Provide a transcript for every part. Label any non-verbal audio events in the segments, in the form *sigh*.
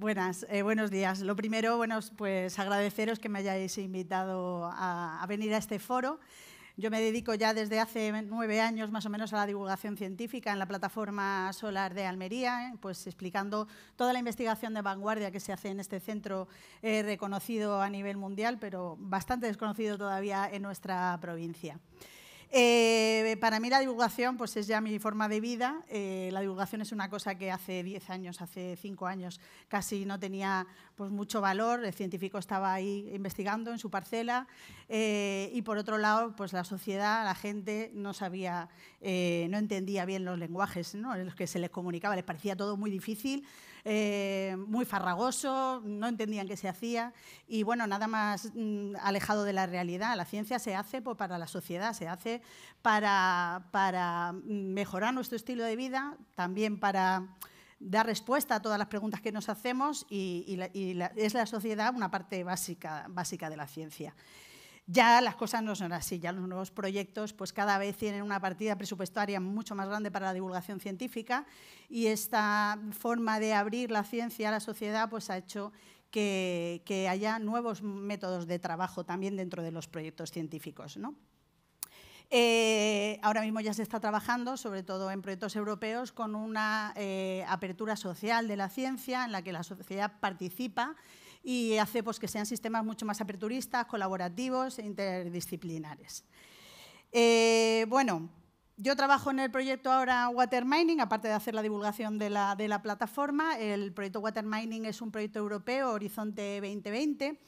Buenas, eh, buenos días. Lo primero, bueno, pues agradeceros que me hayáis invitado a, venir a este foro. Yo me dedico ya desde hace nueve años más o menos a la divulgación científica en la plataforma solar de Almería, pues explicando toda la investigación de vanguardia que se hace en este centro eh, reconocido a nivel mundial, pero bastante desconocido todavía en nuestra provincia. Eh, para mí la divulgación pues es ya mi forma de vida. Eh, la divulgación es una cosa que hace 10 años, hace 5 años casi no tenía pues, mucho valor. El científico estaba ahí investigando en su parcela eh, y por otro lado pues la sociedad, la gente no sabía, no entendía bien los lenguajes ¿no? en los que se les comunicaba. Les parecía todo muy difícil. Eh, muy farragoso, no entendían qué se hacía y bueno, nada más mm, alejado de la realidad. La ciencia se hace para la sociedad, se hace para, mejorar nuestro estilo de vida, también para dar respuesta a todas las preguntas que nos hacemos y, es la sociedad una parte básica, básica de la ciencia ya las cosas no son así, ya los nuevos proyectos pues cada vez tienen una partida presupuestaria mucho más grande para la divulgación científica y esta forma de abrir la ciencia a la sociedad pues ha hecho que, haya nuevos métodos de trabajo también dentro de los proyectos científicos. Eh, ahora mismo ya se está trabajando, sobre todo en proyectos europeos, con una eh, apertura social de la ciencia en la que la sociedad participa y hace pues, que sean sistemas mucho más aperturistas, colaborativos e interdisciplinares. Eh, bueno, yo trabajo en el proyecto ahora Mining, aparte de hacer la divulgación de la, plataforma. El proyecto Water Mining es un proyecto europeo, Horizonte 2020,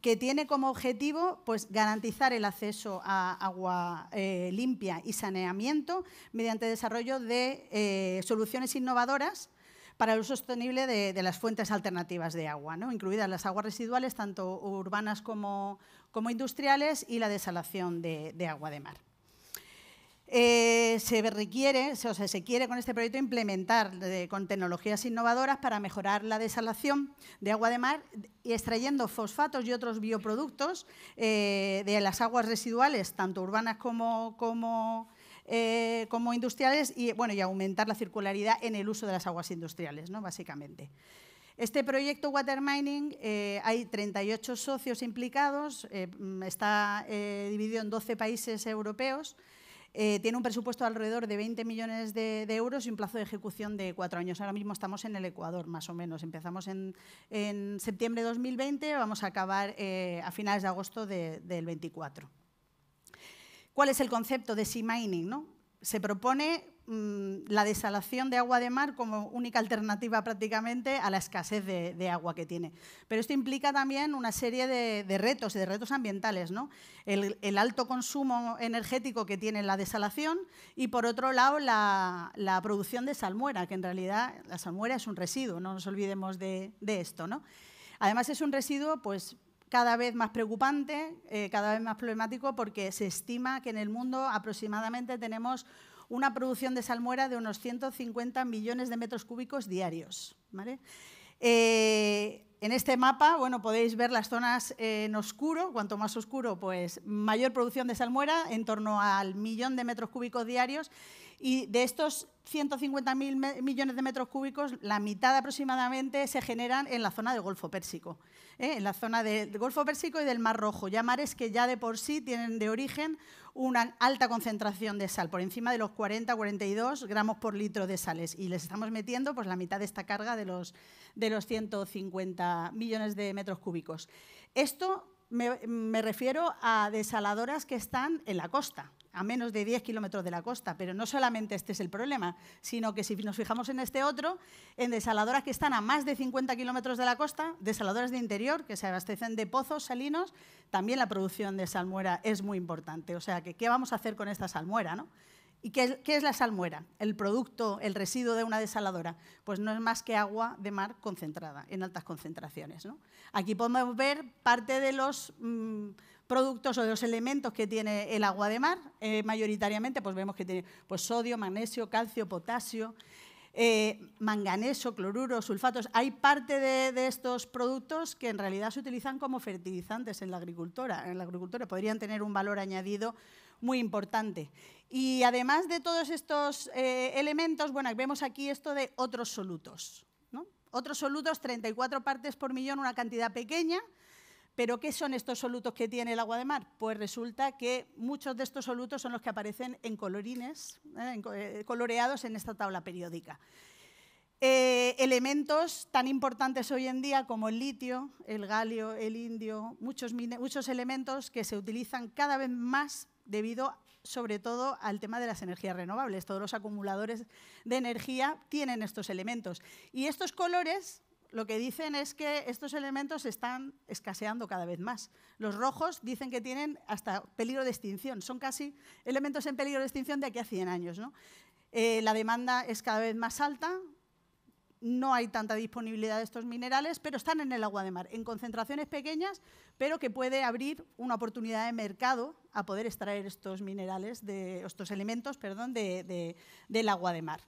que tiene como objetivo pues, garantizar el acceso a agua eh, limpia y saneamiento mediante desarrollo de eh, soluciones innovadoras para el uso sostenible de, las fuentes alternativas de agua, ¿no? incluidas las aguas residuales, tanto urbanas como, como industriales, y la desalación de, agua de mar. Eh, se requiere, se quiere con este proyecto implementar eh, con tecnologías innovadoras para mejorar la desalación de agua de mar y extrayendo fosfatos y otros bioproductos eh, de las aguas residuales, tanto urbanas como, como eh, como industriales y, bueno, y aumentar la circularidad en el uso de las aguas industriales, ¿no? básicamente. Este proyecto Water Mining, eh, hay 38 socios implicados, eh, mm, está dividido en 12 países europeos, tiene un presupuesto alrededor de 20 millones de, euros y un plazo de ejecución de cuatro años. Ahora mismo estamos en el Ecuador, más o menos. Empezamos en, septiembre de 2020, vamos a acabar a finales de agosto del 24. ¿Cuál es el concepto de sea mining? ¿no? Se propone mm, la desalación de agua de mar como única alternativa prácticamente a la escasez de, agua que tiene. Pero esto implica también una serie de, retos retos, de retos ambientales. El, alto consumo energético que tiene la desalación y, por otro lado, la, producción de salmuera, que en realidad la salmuera es un residuo, no nos olvidemos de, esto. ¿no? Además, es un residuo pues, cada vez más preocupante, eh, cada vez más problemático, porque se estima que en el mundo aproximadamente tenemos una producción de salmuera de unos 150 millones de metros cúbicos diarios. ¿vale? Eh, en este mapa, bueno, podéis ver las zonas en oscuro, cuanto más oscuro, pues mayor producción de salmuera, en torno al millón de metros cúbicos diarios, y de estos 150.000 millones de metros cúbicos, la mitad aproximadamente se generan en la zona del Golfo Pérsico, ¿eh? en la zona del Golfo Pérsico y del Mar Rojo, ya mares que ya de por sí tienen de origen una alta concentración de sal, por encima de los 40-42 gramos por litro de sales, y les estamos metiendo pues, la mitad de esta carga de los, de los 150 millones de metros cúbicos. Esto me, refiero a desaladoras que están en la costa, a menos de 10 kilómetros de la costa, pero no solamente este es el problema, sino que si nos fijamos en este otro, en desaladoras que están a más de 50 kilómetros de la costa, desaladoras de interior que se abastecen de pozos salinos, también la producción de salmuera es muy importante. O sea, que, ¿qué vamos a hacer con esta salmuera? No? ¿Y qué es, la salmuera? El producto, el residuo de una desaladora. Pues no es más que agua de mar concentrada, en altas concentraciones. Aquí podemos ver parte de los mm, productos o de los elementos que tiene el agua de mar. Eh, mayoritariamente pues vemos que tiene pues, sodio, magnesio, calcio, potasio. Eh, manganeso, cloruro, sulfatos. Hay parte de, de, estos productos que en realidad se utilizan como fertilizantes en la agricultura. En la agricultura podrían tener un valor añadido muy importante. Y además de todos estos eh, elementos, bueno, vemos aquí esto de otros solutos. Otros solutos, 34 partes por millón, una cantidad pequeña, ¿Pero qué son estos solutos que tiene el agua de mar? Pues resulta que muchos de estos solutos son los que aparecen en colorines, ¿eh? eh, coloreados en esta tabla periódica. elementos tan importantes hoy en día como el litio, el galio, el indio, muchos, muchos elementos que se utilizan cada vez más debido sobre todo al tema de las energías renovables. Todos los acumuladores de energía tienen estos elementos. Y estos colores lo que dicen es que estos elementos están escaseando cada vez más. Los rojos dicen que tienen hasta peligro de extinción, son casi elementos en peligro de extinción de aquí a 100 años. Eh, la demanda es cada vez más alta, no hay tanta disponibilidad de estos minerales, pero están en el agua de mar, en concentraciones pequeñas, pero que puede abrir una oportunidad de mercado a poder extraer estos minerales, de, estos elementos, perdón, del agua de mar.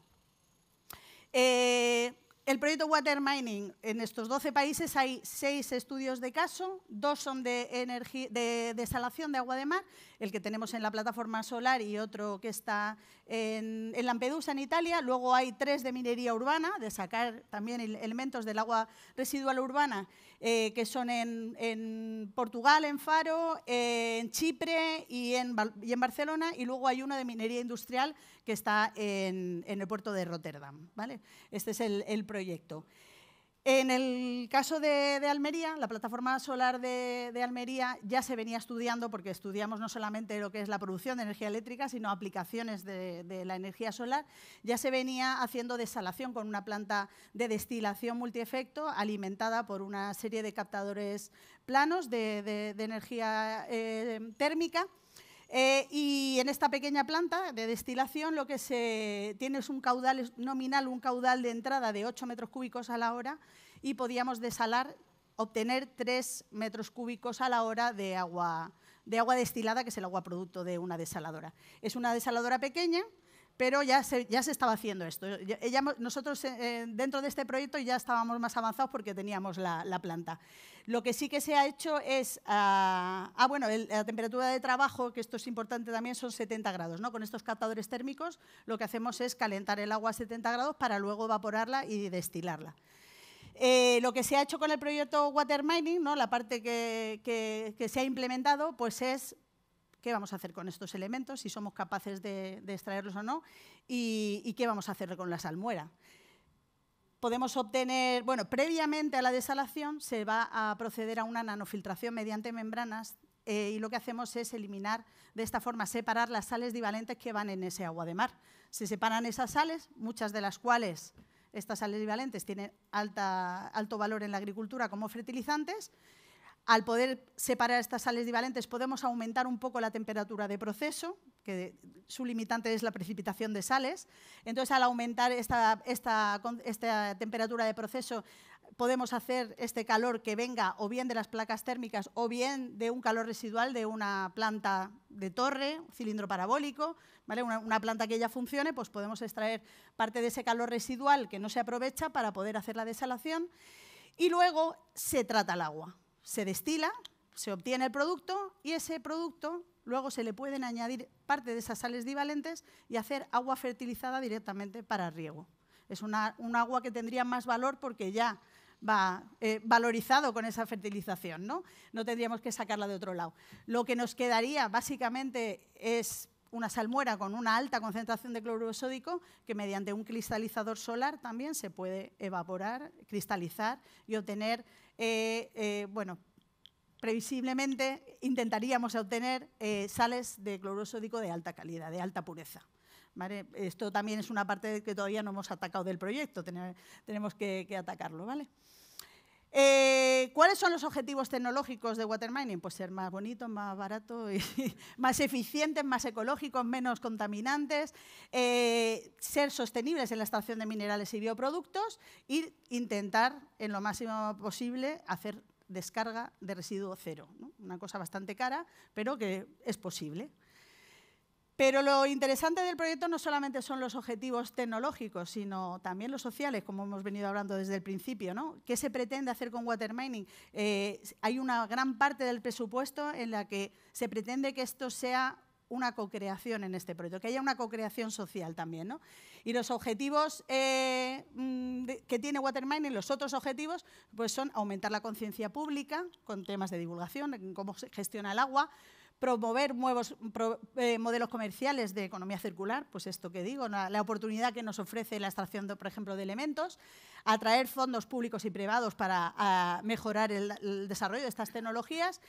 Eh, el proyecto Water Mining, en estos 12 países hay seis estudios de caso, dos son de, de desalación de agua de mar, el que tenemos en la plataforma solar y otro que está en, Lampedusa, en Italia. Luego hay tres de minería urbana, de sacar también elementos del agua residual urbana, eh, que son en, Portugal, en Faro, eh, en Chipre y en, y en Barcelona. Y luego hay uno de minería industrial que está en, el puerto de Rotterdam. ¿vale? Este es el, proyecto. En el caso de, Almería, la plataforma solar de, Almería ya se venía estudiando porque estudiamos no solamente lo que es la producción de energía eléctrica, sino aplicaciones de, la energía solar. Ya se venía haciendo desalación con una planta de destilación multiefecto alimentada por una serie de captadores planos de, energía eh, térmica eh, y en esta pequeña planta de destilación lo que se tiene es un caudal nominal, un caudal de entrada de 8 metros cúbicos a la hora y podíamos desalar, obtener 3 metros cúbicos a la hora de agua, de agua destilada, que es el agua producto de una desaladora. Es una desaladora pequeña pero ya se, ya se estaba haciendo esto. nosotros eh, eh, dentro de este proyecto ya estábamos más avanzados porque teníamos la, planta. Lo que sí que se ha hecho es, ah, ah bueno, la temperatura de trabajo, que esto es importante también, son 70 grados. ¿no? Con estos captadores térmicos lo que hacemos es calentar el agua a 70 grados para luego evaporarla y destilarla. Eh, lo que se ha hecho con el proyecto Water Mining, ¿no? la parte que se ha implementado, pues es qué vamos a hacer con estos elementos, si somos capaces de, extraerlos o no, y, qué vamos a hacer con la salmuera. Podemos obtener, bueno, previamente a la desalación se va a proceder a una nanofiltración mediante membranas eh, y lo que hacemos es eliminar, de esta forma, separar las sales divalentes que van en ese agua de mar. Se separan esas sales, muchas de las cuales estas sales divalentes tienen alto valor en la agricultura como fertilizantes, al poder separar estas sales divalentes podemos aumentar un poco la temperatura de proceso, que su limitante es la precipitación de sales. Entonces, al aumentar esta, temperatura de proceso, podemos hacer este calor que venga o bien de las placas térmicas o bien de un calor residual de una planta de torre, cilindro parabólico, una, una, planta que ya funcione, pues podemos extraer parte de ese calor residual que no se aprovecha para poder hacer la desalación y luego se trata el agua se destila, se obtiene el producto y ese producto luego se le pueden añadir parte de esas sales divalentes y hacer agua fertilizada directamente para riego. Es una, un agua que tendría más valor porque ya va eh, valorizado con esa fertilización, ¿no? No tendríamos que sacarla de otro lado. Lo que nos quedaría básicamente es una salmuera con una alta concentración de cloruro sódico que mediante un cristalizador solar también se puede evaporar, cristalizar y obtener, eh, eh, bueno, previsiblemente intentaríamos obtener eh, sales de cloruro sódico de alta calidad, de alta pureza. ¿vale? Esto también es una parte que todavía no hemos atacado del proyecto, tenemos que, que atacarlo. ¿vale? Eh, ¿Cuáles son los objetivos tecnológicos de Watermining? Pues ser más bonito, más barato, *laughs* más eficiente, más ecológicos, menos contaminantes, eh, ser sostenibles en la extracción de minerales y bioproductos e intentar, en lo máximo posible, hacer descarga de residuo cero. Una cosa bastante cara, pero que es posible. Pero lo interesante del proyecto no solamente son los objetivos tecnológicos, sino también los sociales, como hemos venido hablando desde el principio. ¿no? ¿Qué se pretende hacer con Watermining? Eh, hay una gran parte del presupuesto en la que se pretende que esto sea una co-creación en este proyecto, que haya una co-creación social también. ¿no? Y los objetivos eh, mm, que tiene Watermining, los otros objetivos, pues son aumentar la conciencia pública con temas de divulgación, cómo se gestiona el agua, promover nuevos eh, modelos comerciales de economía circular, pues esto que digo, la, oportunidad que nos ofrece la extracción, por ejemplo, de elementos, atraer fondos públicos y privados para mejorar el, desarrollo de estas tecnologías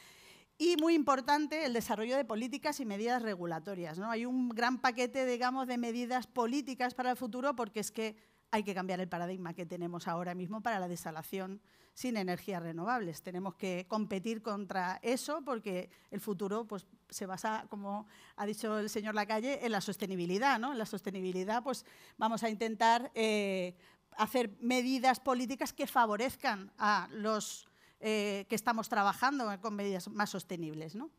y muy importante, el desarrollo de políticas y medidas regulatorias. ¿no? Hay un gran paquete, digamos, de medidas políticas para el futuro porque es que hay que cambiar el paradigma que tenemos ahora mismo para la desalación sin energías renovables. Tenemos que competir contra eso porque el futuro pues, se basa, como ha dicho el señor Lacalle, en la sostenibilidad. ¿no? En la sostenibilidad pues, vamos a intentar eh, hacer medidas políticas que favorezcan a los eh, que estamos trabajando con medidas más sostenibles. ¿no?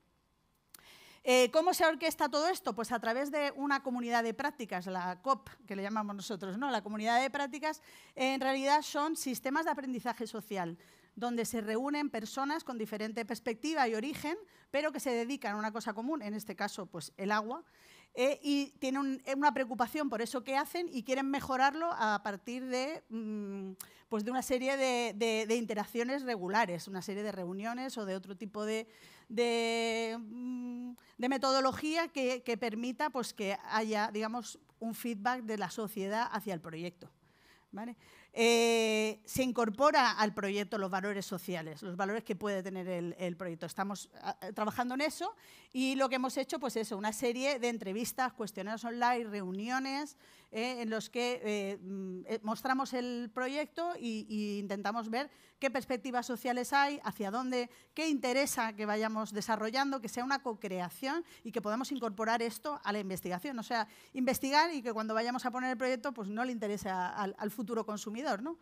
Eh, ¿Cómo se orquesta todo esto? Pues a través de una comunidad de prácticas, la COP, que le llamamos nosotros, ¿no? La comunidad de prácticas, en realidad son sistemas de aprendizaje social donde se reúnen personas con diferente perspectiva y origen, pero que se dedican a una cosa común, en este caso, pues el agua, ¿eh? y tienen eh, una preocupación por eso que hacen y quieren mejorarlo a partir de, mm, pues de una serie de, interacciones regulares, una serie de reuniones o de otro tipo de, mm, metodología que, permita pues, que haya digamos, un feedback de la sociedad hacia el proyecto. ¿vale? Eh, se incorpora al proyecto los valores sociales, los valores que puede tener el, proyecto. Estamos ah, eh, trabajando en eso y lo que hemos hecho, pues eso, una serie de entrevistas, cuestionarios online, reuniones, eh, en los que eh, mm, eh, mostramos el proyecto y, intentamos ver qué perspectivas sociales hay, hacia dónde, qué interesa que vayamos desarrollando, que sea una co-creación y que podamos incorporar esto a la investigación. O sea, investigar y que cuando vayamos a poner el proyecto pues no le interese al, al futuro consumidor, ¿no?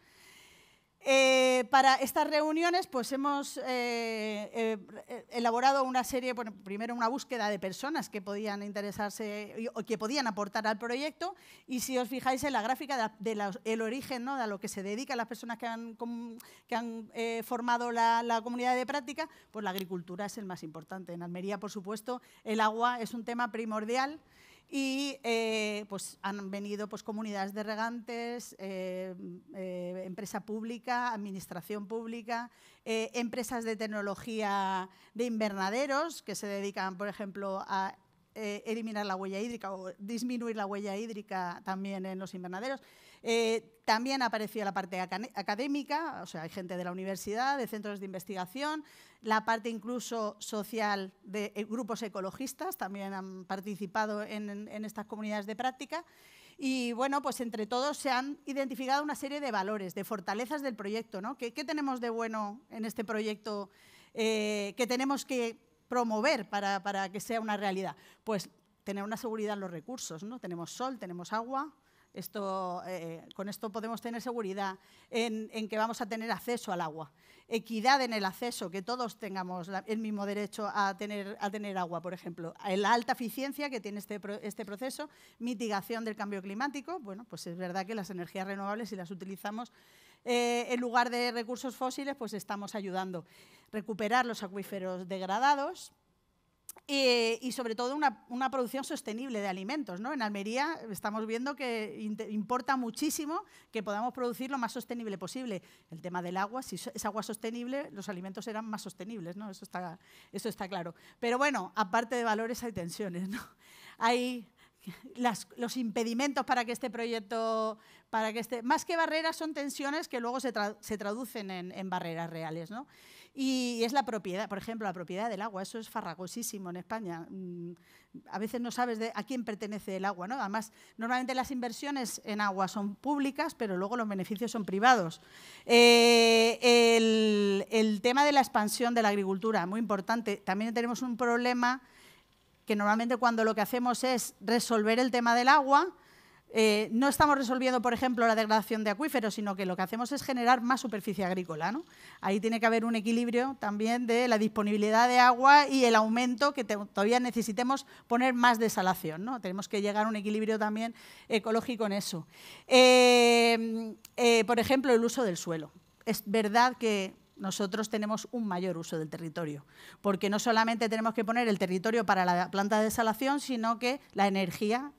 Eh, para estas reuniones pues hemos eh, eh, elaborado una serie, primero una búsqueda de personas que podían interesarse o que podían aportar al proyecto y si os fijáis en la gráfica del de origen, de lo que se dedican las personas que han, formado la, la, comunidad de práctica, pues la agricultura es el más importante. En Almería, por supuesto, el agua es un tema primordial y eh, pues, han venido pues, comunidades de regantes, eh, eh, empresa pública, administración pública, empresas de tecnología de invernaderos que se dedican, por ejemplo, a eliminar la huella hídrica o disminuir la huella hídrica también en los invernaderos. Eh, también aparecido la parte académica, o sea, hay gente de la universidad, de centros de investigación, la parte incluso social de eh, grupos ecologistas también han participado en, estas comunidades de práctica. Y bueno, pues entre todos se han identificado una serie de valores, de fortalezas del proyecto, ¿no? ¿Qué, tenemos de bueno en este proyecto eh, que tenemos que promover para, para que sea una realidad? Pues tener una seguridad en los recursos, ¿no? Tenemos sol, tenemos agua, esto, eh, eh, con esto podemos tener seguridad en, que vamos a tener acceso al agua, equidad en el acceso, que todos tengamos el mismo derecho a tener, a tener agua, por ejemplo, eh, la alta eficiencia que tiene este, este, proceso, mitigación del cambio climático, bueno, pues es verdad que las energías renovables, si las utilizamos en lugar de recursos fósiles, pues estamos ayudando. a Recuperar los acuíferos degradados, eh, y sobre todo una, producción sostenible de alimentos. ¿no? En Almería estamos viendo que importa muchísimo que podamos producir lo más sostenible posible. El tema del agua, si es agua sostenible, los alimentos serán más sostenibles, ¿no? eso, está, eso está claro. Pero bueno, aparte de valores hay tensiones. ¿no? *laughs* Hay los impedimentos para que este proyecto, para que este, más que barreras son tensiones que luego se, se traducen en, en barreras reales. ¿no? Y es la propiedad, por ejemplo, la propiedad del agua, eso es farragosísimo en España. Mm, a veces no sabes de a quién pertenece el agua, ¿no? Además, normalmente las inversiones en agua son públicas, pero luego los beneficios son privados. Eh, el, el tema de la expansión de la agricultura, muy importante. También tenemos un problema que normalmente cuando lo que hacemos es resolver el tema del agua, eh, no estamos resolviendo, por ejemplo, la degradación de acuíferos, sino que lo que hacemos es generar más superficie agrícola. ¿no? Ahí tiene que haber un equilibrio también de la disponibilidad de agua y el aumento que todavía necesitemos poner más desalación. ¿no? Tenemos que llegar a un equilibrio también ecológico en eso. Em, eh, por ejemplo, el uso del suelo. Es verdad que nosotros tenemos un mayor uso del territorio, porque no solamente tenemos que poner el territorio para la planta de desalación, sino que la energía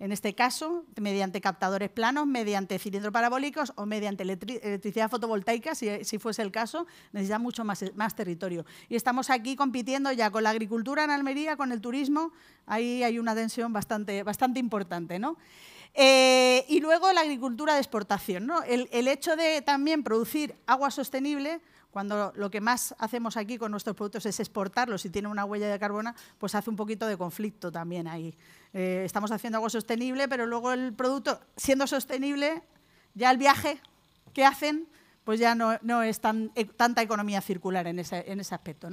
en este caso, mediante captadores planos, mediante cilindros parabólicos o mediante electricidad fotovoltaica, si, fuese el caso, necesita mucho más, territorio. Y estamos aquí compitiendo ya con la agricultura en Almería, con el turismo, ahí hay una tensión bastante, bastante importante. ¿no? Eh, y luego la agricultura de exportación. ¿no? el hecho de también producir agua sostenible cuando lo que más hacemos aquí con nuestros productos es exportarlos y tiene una huella de carbono, pues hace un poquito de conflicto también ahí. Eh, estamos haciendo algo sostenible, pero luego el producto, siendo sostenible, ya el viaje que hacen, pues ya no, es tan, eh, tanta economía circular en ese, aspecto.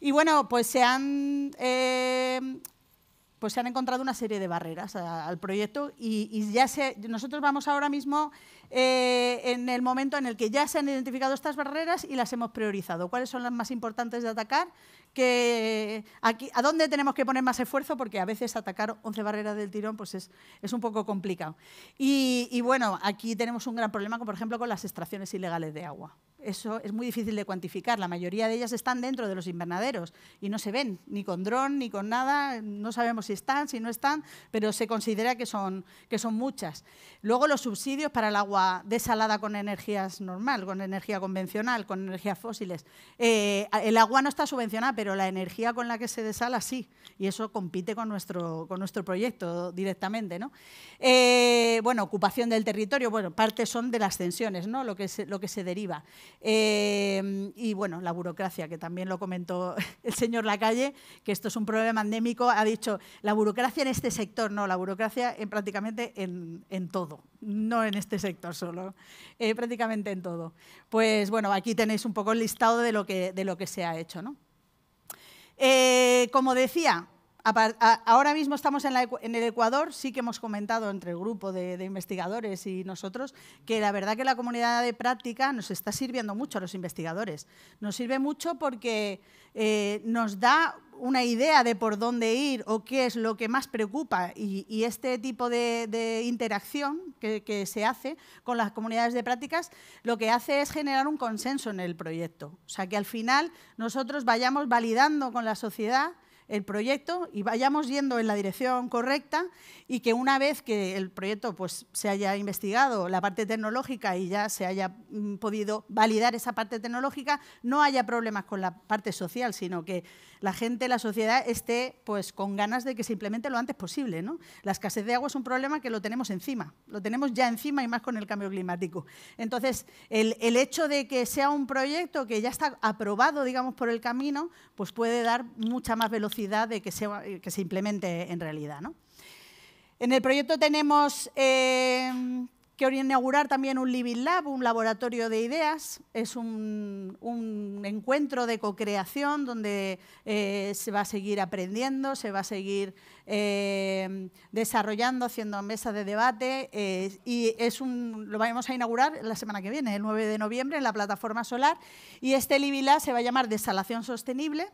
Y bueno, pues se han eh, pues se han encontrado una serie de barreras al proyecto y, ya nosotros vamos ahora mismo eh, en el momento en el que ya se han identificado estas barreras y las hemos priorizado. ¿Cuáles son las más importantes de atacar? aquí, ¿A dónde tenemos que poner más esfuerzo? Porque a veces atacar 11 barreras del tirón pues es, un poco complicado. y bueno, aquí tenemos un gran problema, por ejemplo, con las extracciones ilegales de agua eso es muy difícil de cuantificar. La mayoría de ellas están dentro de los invernaderos y no se ven ni con dron ni con nada. No sabemos si están, si no están, pero se considera que son, que son muchas. Luego los subsidios para el agua desalada con energías normal, con energía convencional, con energías fósiles. Eh, el agua no está subvencionada, pero la energía con la que se desala sí. Y eso compite con nuestro, con nuestro proyecto directamente. ¿no? Eh, bueno, ocupación del territorio. Bueno, parte son de las tensiones, ¿no? lo, que lo que se deriva. Em, y bueno, la burocracia, que también lo comentó *laughs* el señor Lacalle, que esto es un problema endémico, ha dicho la burocracia en este sector, no, la burocracia en, prácticamente en, todo, no en este sector solo, eh, prácticamente en todo. Pues bueno, aquí tenéis un poco el listado de lo que, de lo que se ha hecho. Eh, como decía, Ahora mismo estamos en, el Ecuador, sí que hemos comentado entre el grupo de, investigadores y nosotros que la verdad que la comunidad de práctica nos está sirviendo mucho a los investigadores. Nos sirve mucho porque eh, nos da una idea de por dónde ir o qué es lo que más preocupa y, este tipo de, interacción que, que, se hace con las comunidades de prácticas lo que hace es generar un consenso en el proyecto. O sea, que al final nosotros vayamos validando con la sociedad el proyecto y vayamos yendo en la dirección correcta y que una vez que el proyecto pues, se haya investigado la parte tecnológica y ya se haya mm, podido validar esa parte tecnológica, no haya problemas con la parte social, sino que la gente, la sociedad esté pues, con ganas de que se implemente lo antes posible. ¿no? La escasez de agua es un problema que lo tenemos encima, lo tenemos ya encima y más con el cambio climático. Entonces, el, el hecho de que sea un proyecto que ya está aprobado, digamos, por el camino, pues puede dar mucha más velocidad de eh, que se, implemente en realidad. En el proyecto tenemos eh, que inaugurar también un Living Lab, un laboratorio de ideas. Es un, encuentro de co-creación donde eh, se va a seguir aprendiendo, se va a seguir desarrollando, haciendo mesas de debate. y es lo vamos a inaugurar la semana que viene, el 9 de noviembre, en la plataforma solar. Y este Living Lab se va a llamar Desalación Sostenible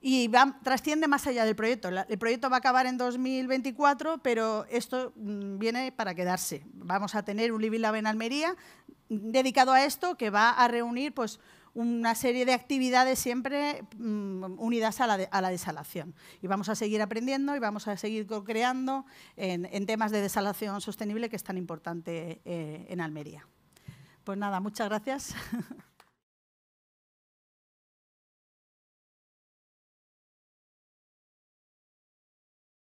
y trasciende más allá del proyecto. el proyecto va a acabar en 2024, pero esto mm, viene para quedarse. Vamos a tener un Living Lab en Almería mm, dedicado a esto que va a reunir pues, una serie de actividades siempre mm, unidas a la, desalación. Y vamos a seguir aprendiendo y vamos a seguir creando en, temas de desalación sostenible que es tan importante eh, en Almería. Pues nada, muchas gracias. *laughs*